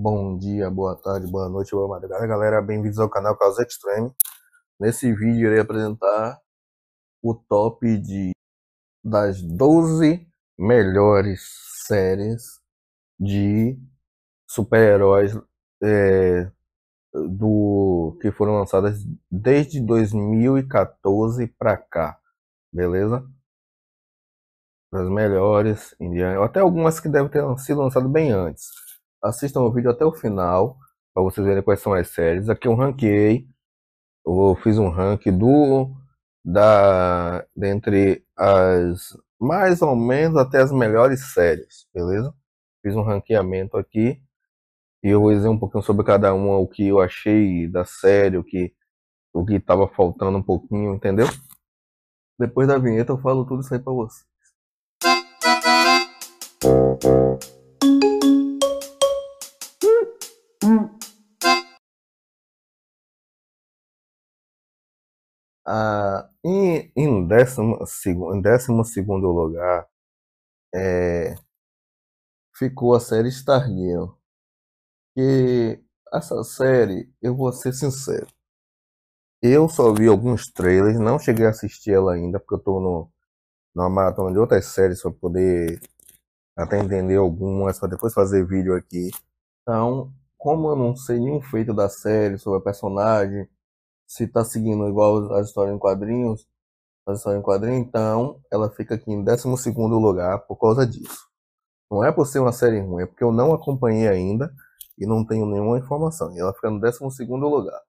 Bom dia, boa tarde, boa noite, boa madrugada, galera. Bem-vindos ao canal Causa Extreme. Nesse vídeo irei apresentar o top de das 12 melhores séries de super-heróis é, do que foram lançadas desde 2014 para cá, beleza? Das melhores, até algumas que devem ter sido lançadas bem antes assistam o vídeo até o final para vocês verem quais são as séries. Aqui é eu ranqueei, eu fiz um ranking do da dentre as mais ou menos até as melhores séries, beleza? Fiz um ranqueamento aqui e eu vou dizer um pouquinho sobre cada uma, o que eu achei da série, o que o que estava faltando um pouquinho, entendeu? Depois da vinheta eu falo tudo isso aí para vocês. Ah, em, décimo, em décimo segundo lugar é, ficou a série Stargirl. Que essa série, eu vou ser sincero, eu só vi alguns trailers, não cheguei a assistir ela ainda, porque eu tô no, numa maratona de outras séries para poder até entender algumas, para depois fazer vídeo aqui. Então, como eu não sei nenhum feito da série sobre a personagem, se está seguindo igual a história em quadrinhos, a história em quadrinho, então ela fica aqui em 12 lugar por causa disso. Não é por ser uma série ruim, é porque eu não acompanhei ainda e não tenho nenhuma informação. E ela fica no 12 lugar.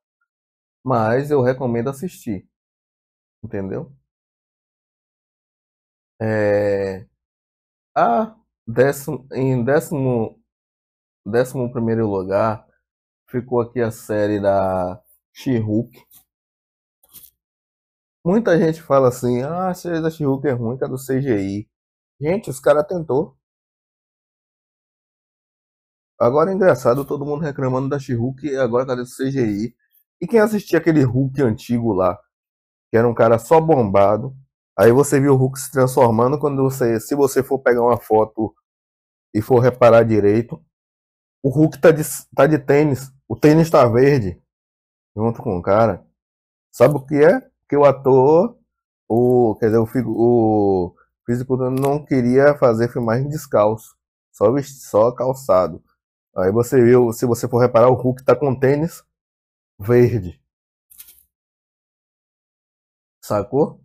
Mas eu recomendo assistir. Entendeu? É... A décimo, em 11 décimo, décimo primeiro lugar ficou aqui a série da She-Hulk. Muita gente fala assim, ah, a série da She-Hulk é ruim, que é do CGI. Gente, os caras tentou. Agora é engraçado, todo mundo reclamando da She-Hulk e agora cadê o CGI? E quem assistia aquele Hulk antigo lá, que era um cara só bombado, aí você viu o Hulk se transformando quando você, se você for pegar uma foto e for reparar direito, o Hulk tá de, tá de tênis, o tênis tá verde junto com o cara. Sabe o que é? Que o ator, o, quer dizer, o, figo, o não queria fazer filmagem descalço, só, só calçado. Aí você viu, se você for reparar, o Hulk tá com tênis verde. Sacou?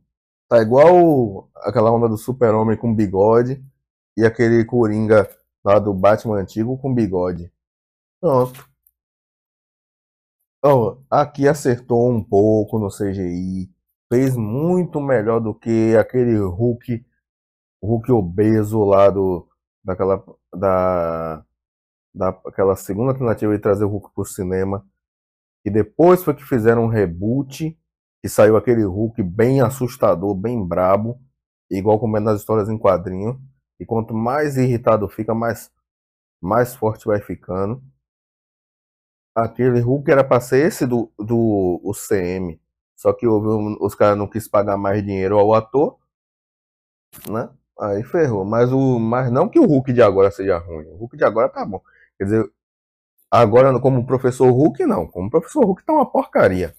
Tá igual aquela onda do super-homem com bigode e aquele coringa lá do Batman antigo com bigode. Pronto. Oh, aqui acertou um pouco no CGI. Fez muito melhor do que aquele Hulk, Hulk obeso lá do, daquela, da, daquela segunda alternativa de trazer o Hulk pro cinema. E depois foi que fizeram um reboot, que saiu aquele Hulk bem assustador, bem brabo, igual como é nas histórias em quadrinho. E quanto mais irritado fica, mais, mais forte vai ficando aquele Hulk era pra ser esse do, do o CM. Só que houve um, os caras não quis pagar mais dinheiro ao ator, né? Aí ferrou. Mas, o, mas não que o Hulk de agora seja ruim. O Hulk de agora tá bom. Quer dizer, agora como professor Hulk, não. Como professor Hulk tá uma porcaria.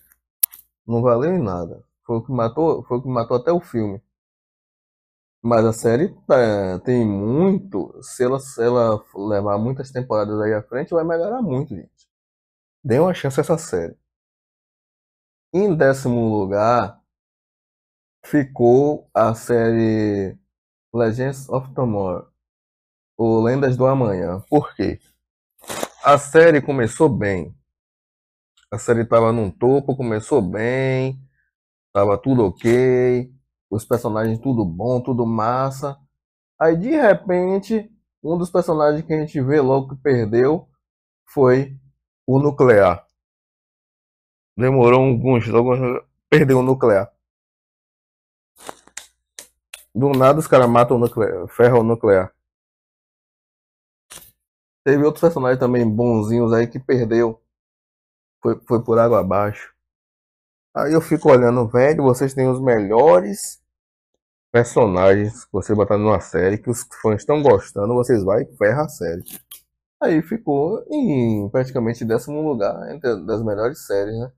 Não valeu nada. Foi o que matou, foi o que matou até o filme. Mas a série tá, tem muito. Se ela, se ela levar muitas temporadas aí à frente, vai melhorar muito, gente. Dê uma chance a essa série. Em décimo lugar ficou a série Legends of Tomorrow, ou Lendas do Amanhã. Por quê? A série começou bem. A série estava num topo, começou bem, estava tudo ok, os personagens tudo bom, tudo massa. Aí de repente, um dos personagens que a gente vê logo que perdeu foi o nuclear. Demorou alguns, alguns perdeu o nuclear. Do nada os caras matam o nuclear, ferro nuclear. Teve outros personagens também bonzinhos aí que perdeu. Foi, foi por água abaixo. Aí eu fico olhando, velho, vocês têm os melhores personagens que você botar numa série que os fãs estão gostando, vocês vai e ferra a série. Aí ficou em praticamente décimo lugar entre das melhores séries, né?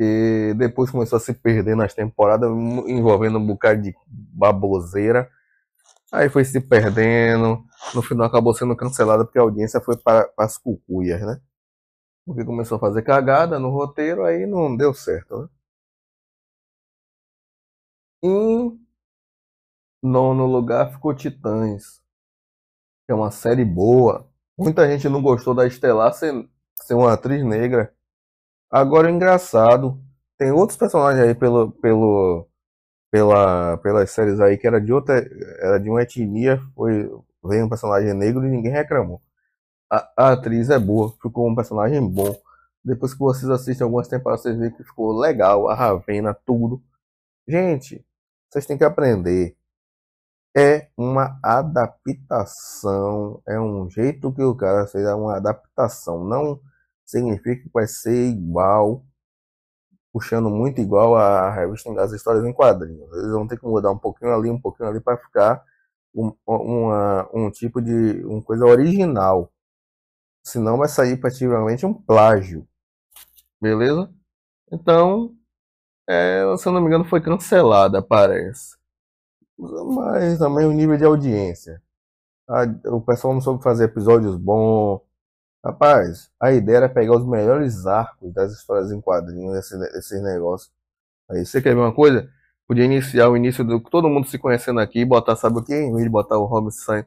E depois começou a se perder nas temporadas, envolvendo um bocado de baboseira. Aí foi se perdendo. No final acabou sendo cancelada porque a audiência foi para, para as cucuias, né? Porque começou a fazer cagada no roteiro, aí não deu certo, né? Em nono lugar ficou Titãs, que é uma série boa, Muita gente não gostou da Estelar ser, ser uma atriz negra. Agora, engraçado, tem outros personagens aí pelo, pelo, pela, pelas séries aí que era de outra, era de uma etnia, foi, veio um personagem negro e ninguém reclamou. A, a atriz é boa, ficou um personagem bom. Depois que vocês assistem algumas temporadas, vocês veem que ficou legal, a Ravena, tudo. Gente, vocês têm que aprender é uma adaptação, é um jeito que o cara fez é uma adaptação, não significa que vai ser igual, puxando muito igual a revista das histórias em quadrinhos. Eles vão ter que mudar um pouquinho ali, um pouquinho ali para ficar um, uma, um tipo de uma coisa original. Senão vai sair praticamente um plágio. Beleza? Então, é, se eu não me engano, foi cancelada, parece mas também o nível de audiência. A, o pessoal não soube fazer episódios bons. Rapaz, a ideia era pegar os melhores arcos das histórias em quadrinhos, esses, negócios. Aí você quer ver uma coisa? Podia iniciar o início do todo mundo se conhecendo aqui, botar, sabe o que? Em vez de botar o Holmes sai.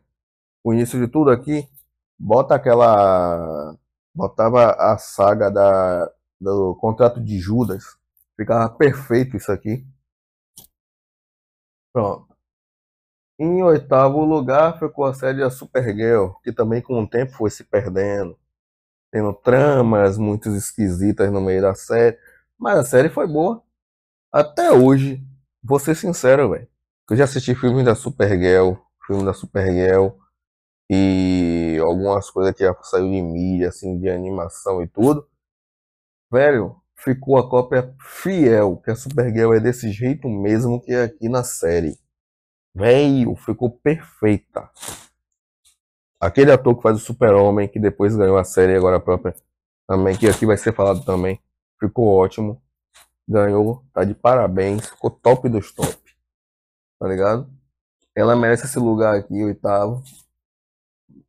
o início de tudo aqui, bota aquela. Botava a saga da, do contrato de Judas. Ficava perfeito isso aqui. Pronto. Em oitavo lugar ficou a série A Supergirl, que também com o tempo foi se perdendo, tendo tramas muito esquisitas no meio da série, mas a série foi boa. Até hoje, vou ser sincero, velho. Eu já assisti filmes da Supergirl, filme da Supergirl e algumas coisas que já saiu de mídia, assim, de animação e tudo. Velho, ficou a cópia fiel, que a Supergirl é desse jeito mesmo que é aqui na série. Veio, ficou perfeita. Aquele ator que faz o Super-Homem, que depois ganhou a série agora própria também, que aqui vai ser falado também. Ficou ótimo. Ganhou, tá de parabéns. Ficou top dos top. Tá ligado? Ela merece esse lugar aqui, oitavo.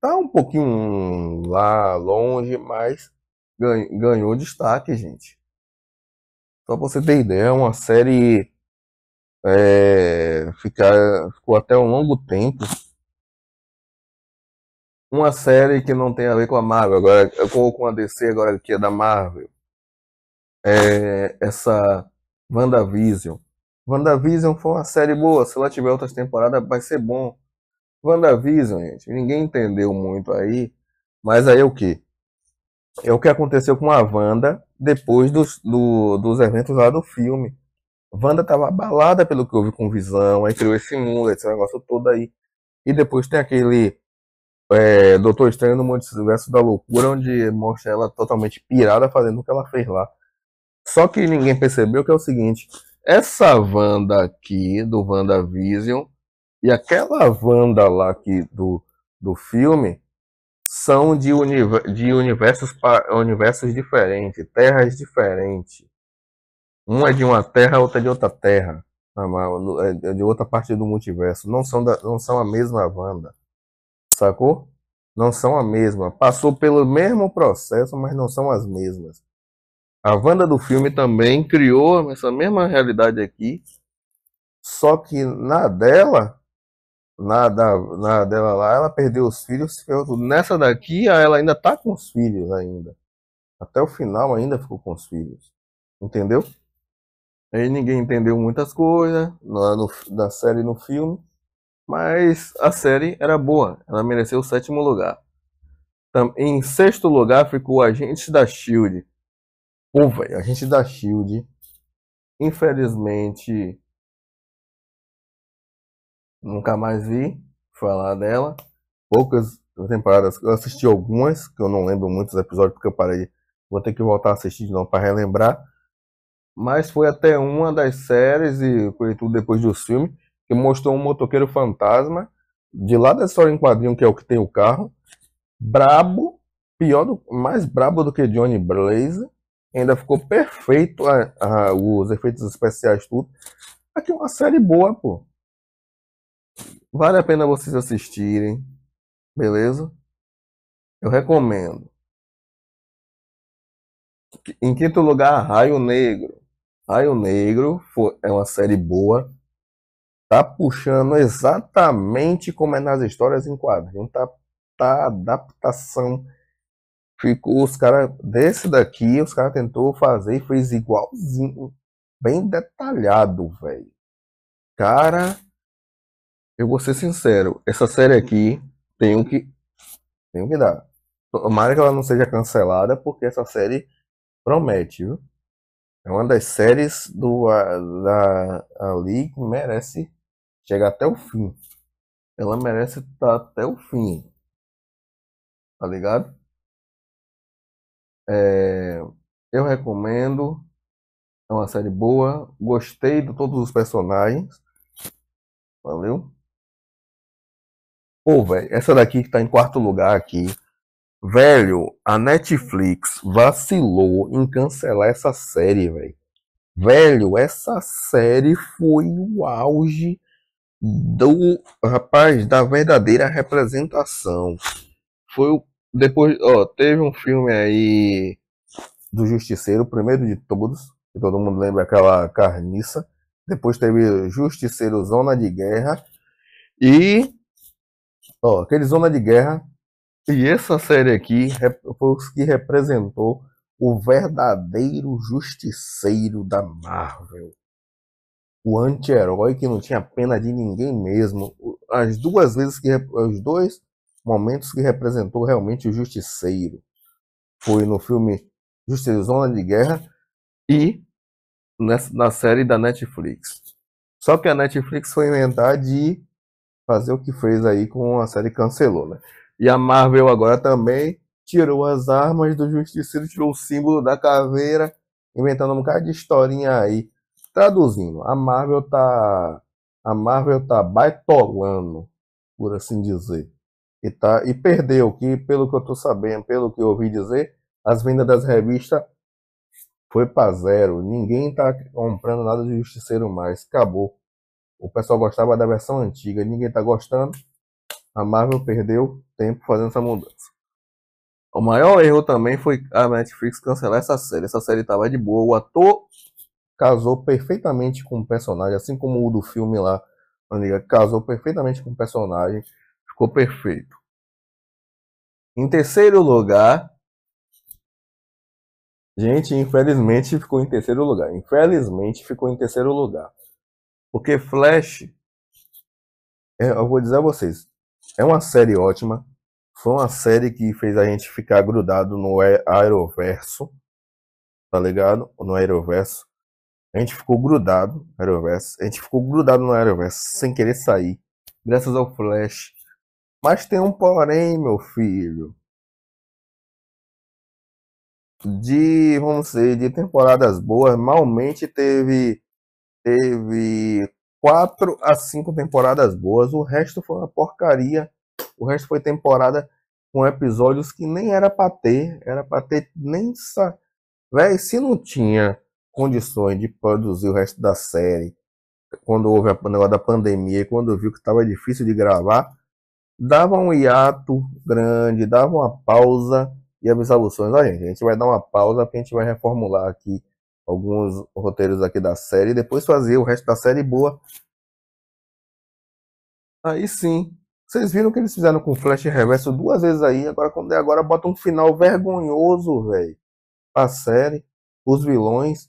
Tá um pouquinho lá longe, mas ganhou destaque, gente. Só pra você ter ideia, é uma série é, ficar, ficou até um longo tempo. Uma série que não tem a ver com a Marvel, agora com, com a DC, agora que é da Marvel. É, essa WandaVision. WandaVision foi uma série boa, se ela tiver outras temporadas vai ser bom. WandaVision, gente, ninguém entendeu muito aí, mas aí é o que? É o que aconteceu com a Wanda depois dos, do, dos eventos lá do filme. Wanda estava abalada pelo que houve com Visão, aí criou esse mundo, esse negócio todo aí. E depois tem aquele é, Doutor Estranho no Multiverso da Loucura, onde mostra ela totalmente pirada fazendo o que ela fez lá. Só que ninguém percebeu que é o seguinte: essa Wanda aqui, do WandaVision, e aquela Wanda lá aqui do, do filme, são de, univer de universos, universos diferentes, terras diferentes. Uma é de uma terra, outra é de outra terra. Tá, é, é de outra parte do multiverso. Não são, da, não são a mesma Wanda. Sacou? Não são a mesma. Passou pelo mesmo processo, mas não são as mesmas. A Wanda do filme também criou essa mesma realidade aqui. Só que na dela, na, da, na dela lá, ela perdeu os filhos. Nessa daqui, ela ainda tá com os filhos ainda. Até o final ainda ficou com os filhos. Entendeu? Aí ninguém entendeu muitas coisas na, no, na série no filme, mas a série era boa, ela mereceu o sétimo lugar. Em sexto lugar ficou Agente da Shield. Pô, velho, Agente da Shield, infelizmente, nunca mais vi falar dela. Poucas temporadas, eu assisti algumas, que eu não lembro muitos episódios porque eu parei. Vou ter que voltar a assistir de novo para relembrar mas foi até uma das séries e foi tudo depois do filme que mostrou um motoqueiro fantasma de lá da história em quadrinho que é o que tem o carro, brabo, pior do, mais brabo do que Johnny Blaze, ainda ficou perfeito a, a, os efeitos especiais tudo. Aqui é uma série boa, pô. Vale a pena vocês assistirem, beleza? Eu recomendo. Em quinto lugar, Raio Negro. Raio Negro foi, é uma série boa. Tá puxando exatamente como é nas histórias em quadrinho. Tá, tá adaptação. Ficou os caras. Desse daqui, os caras tentou fazer e fez igualzinho. Bem detalhado, velho. Cara, eu vou ser sincero. Essa série aqui tenho que. Tenho que dar. Tomara que ela não seja cancelada, porque essa série promete, viu? É uma das séries do, a, da a League que merece chegar até o fim. Ela merece estar até o fim. Tá ligado? É, eu recomendo. É uma série boa. Gostei de todos os personagens. Valeu? Pô, velho, essa daqui que tá em quarto lugar aqui. Velho, a Netflix vacilou em cancelar essa série, velho. Velho, essa série foi o auge do rapaz da verdadeira representação. Foi o depois, ó, teve um filme aí do Justiceiro, primeiro de todos, que todo mundo lembra aquela carniça. Depois teve Justiceiro Zona de Guerra e ó, aquele Zona de Guerra e essa série aqui foi o que representou o verdadeiro justiceiro da Marvel. O anti-herói que não tinha pena de ninguém mesmo. As duas vezes que. Os dois momentos que representou realmente o justiceiro. Foi no filme Justiça Zona de Guerra e nessa, na série da Netflix. Só que a Netflix foi inventar de fazer o que fez aí com a série cancelou, né? E a Marvel agora também tirou as armas do Justiceiro, tirou o símbolo da caveira, inventando um bocado de historinha aí. Traduzindo, a Marvel tá. A Marvel tá baitolando, por assim dizer. E, tá, e perdeu, que pelo que eu tô sabendo, pelo que eu ouvi dizer, as vendas das revistas foi para zero. Ninguém tá comprando nada de Justiceiro mais. Acabou. O pessoal gostava da versão antiga, ninguém tá gostando. A Marvel perdeu tempo fazendo essa mudança. O maior erro também foi a Netflix cancelar essa série. Essa série tava de boa. O ator casou perfeitamente com o personagem, assim como o do filme lá, amiga, casou perfeitamente com o personagem. Ficou perfeito. Em terceiro lugar, gente, infelizmente ficou em terceiro lugar. Infelizmente ficou em terceiro lugar. Porque Flash, é, eu vou dizer a vocês, é uma série ótima. Foi uma série que fez a gente ficar grudado no Aeroverso. Tá ligado? No Aeroverso. A gente ficou grudado no Aeroverso. A gente ficou grudado no Aeroverso sem querer sair. Graças ao Flash. Mas tem um porém, meu filho. De, vamos dizer, de temporadas boas, malmente teve teve quatro a cinco temporadas boas. O resto foi uma porcaria. O resto foi temporada com episódios que nem era para ter. Era para ter nem. Sa... Véi, se não tinha condições de produzir o resto da série, quando houve a negócio da pandemia, quando viu que estava difícil de gravar, dava um hiato grande, dava uma pausa e avisava os sonhos. Olha, gente, a gente vai dar uma pausa porque a gente vai reformular aqui alguns roteiros aqui da série e depois fazer o resto da série boa. Aí sim. Vocês viram o que eles fizeram com Flash Reverso duas vezes aí, agora quando é agora bota um final vergonhoso, velho. A série, os vilões.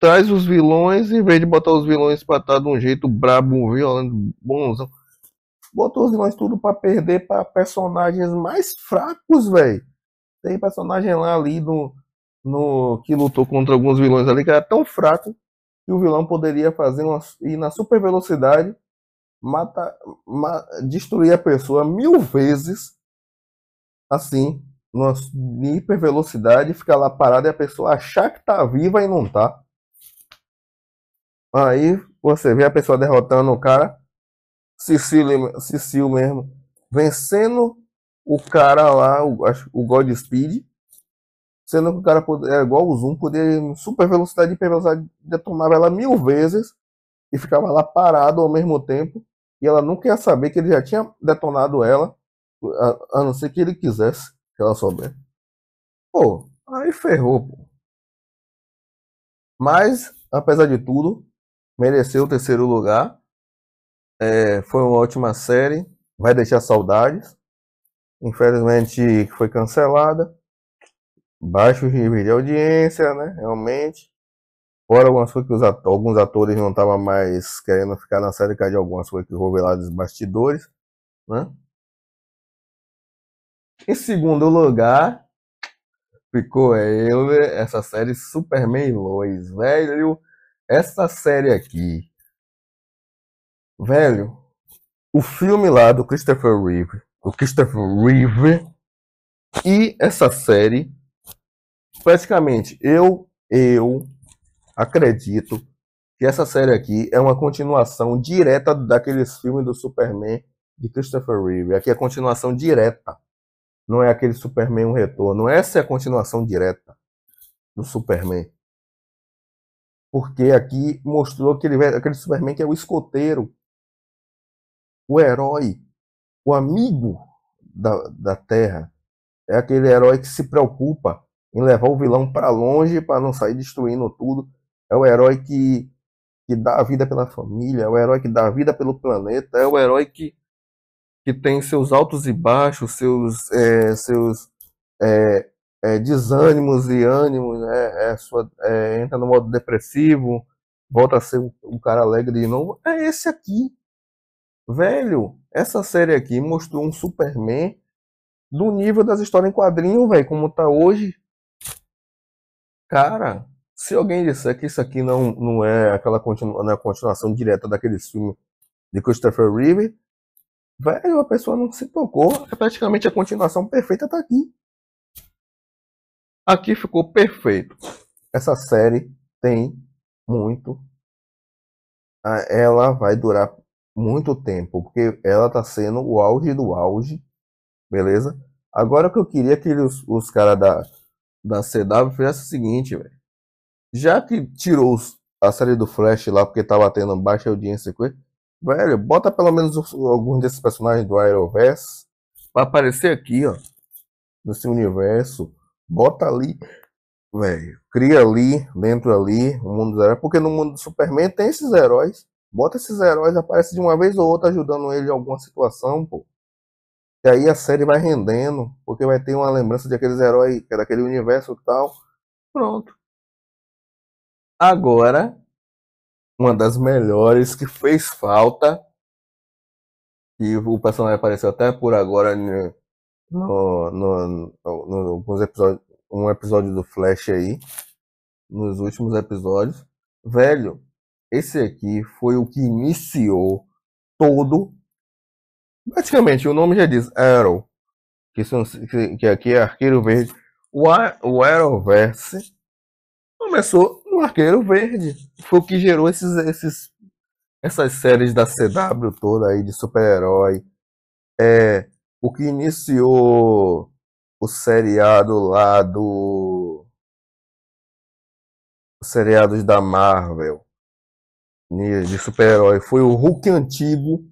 Traz os vilões, em vez de botar os vilões pra estar tá de um jeito brabo, violento, bonzão. Botou os vilões tudo pra perder pra personagens mais fracos, velho. Tem personagem lá ali do no que lutou contra alguns vilões ali que era tão fraco que o vilão poderia fazer uma, ir na super velocidade, mata, ma, destruir a pessoa mil vezes, assim, numa hiper velocidade, ficar lá parado e a pessoa achar que tá viva e não tá. Aí você vê a pessoa derrotando o cara, Cecílio, mesmo, vencendo o cara lá, o, o Godspeed Sendo que o cara é igual o Zoom, poder super velocidade e hiper velocidade, detonava ela mil vezes e ficava lá parado ao mesmo tempo. E ela nunca ia saber que ele já tinha detonado ela, a, a não ser que ele quisesse que ela soubesse. Pô, aí ferrou, pô. Mas, apesar de tudo, mereceu o terceiro lugar. É, foi uma ótima série, vai deixar saudades. Infelizmente foi cancelada baixos nível de audiência, né? Realmente. Fora algumas coisas que alguns atores não estavam mais querendo ficar na série de algumas coisas que houve lá dos bastidores, né? Em segundo lugar, ficou ele, essa série Superman Lois. Velho, essa série aqui. Velho, o filme lá do Christopher Reeve, o Christopher Reeve e essa série Basicamente, eu, eu acredito que essa série aqui é uma continuação direta daqueles filmes do Superman de Christopher Reeve. Aqui é a continuação direta. Não é aquele Superman um retorno. É, essa é a continuação direta do Superman. Porque aqui mostrou aquele, aquele Superman que é o escoteiro, o herói, o amigo da, da Terra. É aquele herói que se preocupa em levar o vilão para longe para não sair destruindo tudo. É o herói que, que dá a vida pela família, é o herói que dá a vida pelo planeta, é o herói que, que tem seus altos e baixos, seus, é, seus é, é, desânimos e ânimos, né? É sua, é, entra no modo depressivo, volta a ser o, cara alegre de novo. É esse aqui. Velho, essa série aqui mostrou um Superman do nível das histórias em quadrinho, velho, como tá hoje, Cara, se alguém disser que isso aqui não, não é aquela continu, não é continuação direta daqueles filmes de Christopher Reeve, velho, a pessoa não se tocou. É praticamente a continuação perfeita tá aqui. Aqui ficou perfeito. Essa série tem muito. Ela vai durar muito tempo, porque ela tá sendo o auge do auge, beleza? Agora o que eu queria é que os, os caras da da CW fizesse o seguinte, velho. Já que tirou a série do Flash lá porque tava tá tendo baixa audiência com ele, velho, bota pelo menos alguns desses personagens do Arrowverse pra aparecer aqui, ó. Nesse universo. Bota ali, velho. Cria ali, dentro ali, o mundo dos heróis. Porque no mundo do Superman tem esses heróis. Bota esses heróis, aparece de uma vez ou outra ajudando ele em alguma situação, pô. E aí a série vai rendendo, porque vai ter uma lembrança de aqueles heróis, que é daquele universo e tal. Pronto. Agora, uma das melhores que fez falta, e o personagem apareceu até por agora no, no, no, no, no episódios, um episódio do Flash aí, nos últimos episódios. Velho, esse aqui foi o que iniciou todo Basicamente, o nome já diz Arrow, que, são, que aqui é Arqueiro Verde. O, o Arrowverse começou no Arqueiro Verde. Foi o que gerou esses, esses, essas séries da CW toda aí de super-herói. É, o que iniciou o seriado lá do. Os seriados da Marvel de super-herói foi o Hulk antigo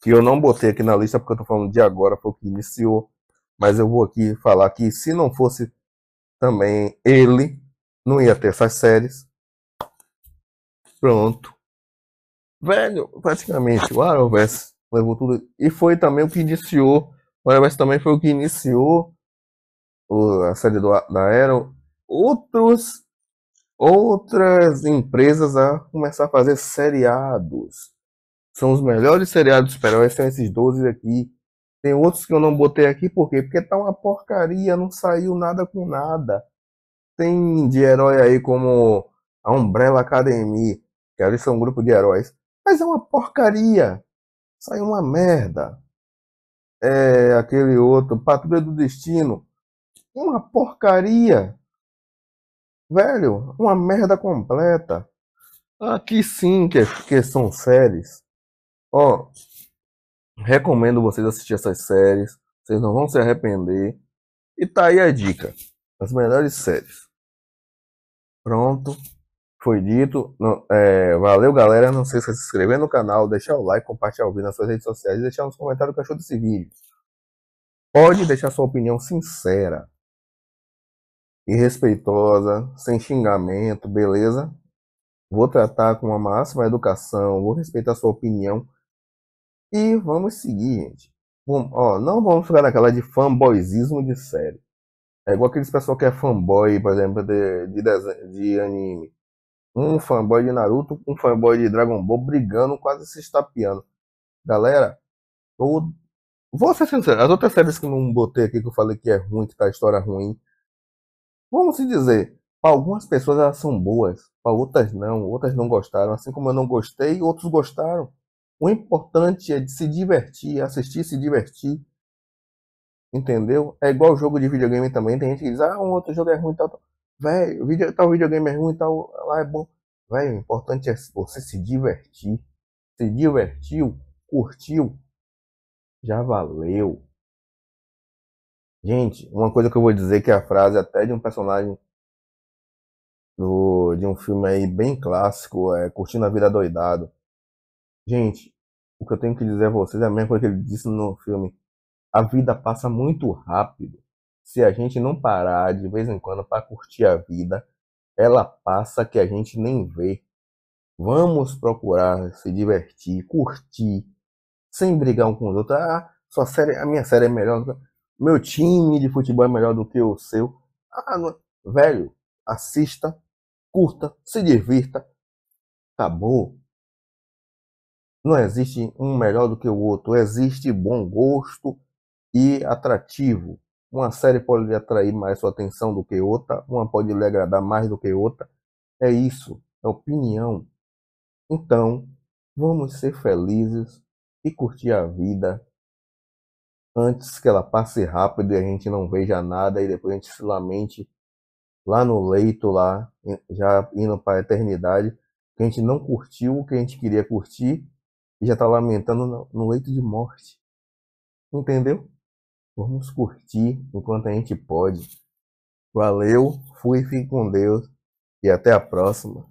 que eu não botei aqui na lista porque eu tô falando de agora, foi o que iniciou. Mas eu vou aqui falar que se não fosse também ele, não ia ter essas séries. Pronto. Velho, praticamente, o Arrowverse levou tudo. E foi também o que iniciou. O Arrowverse também foi o que iniciou a série do, da Arrow. Outros, outras empresas a começar a fazer seriados. São os melhores seriados de heróis são esses 12 aqui. Tem outros que eu não botei aqui, por quê? Porque tá uma porcaria, não saiu nada com nada. Tem de herói aí como a Umbrella Academy, que ali são um grupo de heróis. Mas é uma porcaria. Saiu uma merda. É aquele outro, Patrulha do Destino. Uma porcaria. Velho, uma merda completa. Aqui sim que, que são séries. Ó, recomendo vocês assistir essas séries. Vocês não vão se arrepender. E tá aí a dica. As melhores séries. Pronto. Foi dito. Não, é, valeu, galera. Não se esqueça de se inscrever no canal, deixar o like, compartilhar o vídeo nas suas redes sociais e deixar nos comentários o que achou desse vídeo. Pode deixar sua opinião sincera e respeitosa, sem xingamento, beleza? Vou tratar com a máxima educação, vou respeitar sua opinião e vamos seguir, gente. ó, não vamos ficar naquela de fanboyzismo de série. É igual aqueles pessoal que é fanboy, por exemplo, de, de, desenho, de anime. Um fanboy de Naruto, um fanboy de Dragon Ball brigando, quase se estapeando. Galera, eu vou ser sincero, as outras séries que eu não botei aqui, que eu falei que é ruim, que tá a história ruim. Vamos se dizer, para algumas pessoas elas são boas, para outras não, outras não gostaram. Assim como eu não gostei, outros gostaram. O importante é de se divertir, assistir, se divertir. Entendeu? É igual jogo de videogame também. Tem gente que diz, ah, um outro jogo é ruim, tal, tal. Véio, video, tal videogame é ruim, tal, lá é bom. Velho, o importante é você se divertir. Se divertiu, curtiu, já valeu. Gente, uma coisa que eu vou dizer que é a frase até de um personagem do, de um filme aí bem clássico, é Curtindo a Vida Doidado. Gente, o que eu tenho que dizer a vocês é a mesma coisa que ele disse no filme. A vida passa muito rápido. Se a gente não parar de vez em quando para curtir a vida, ela passa que a gente nem vê. Vamos procurar se divertir, curtir, sem brigar um com o outro. Ah, sua série, a minha série é melhor. Meu time de futebol é melhor do que o seu. Ah, não. É. Velho, assista, curta, se divirta. Acabou. Não existe um melhor do que o outro, existe bom gosto e atrativo. Uma série pode lhe atrair mais sua atenção do que outra, uma pode lhe agradar mais do que outra. É isso, é opinião. Então, vamos ser felizes e curtir a vida antes que ela passe rápido e a gente não veja nada e depois a gente se lamente lá no leito, lá já indo para a eternidade, que a gente não curtiu o que a gente queria curtir e já está lamentando no, leito de morte. Entendeu? Vamos curtir enquanto a gente pode. Valeu, fui, fique com Deus e até a próxima.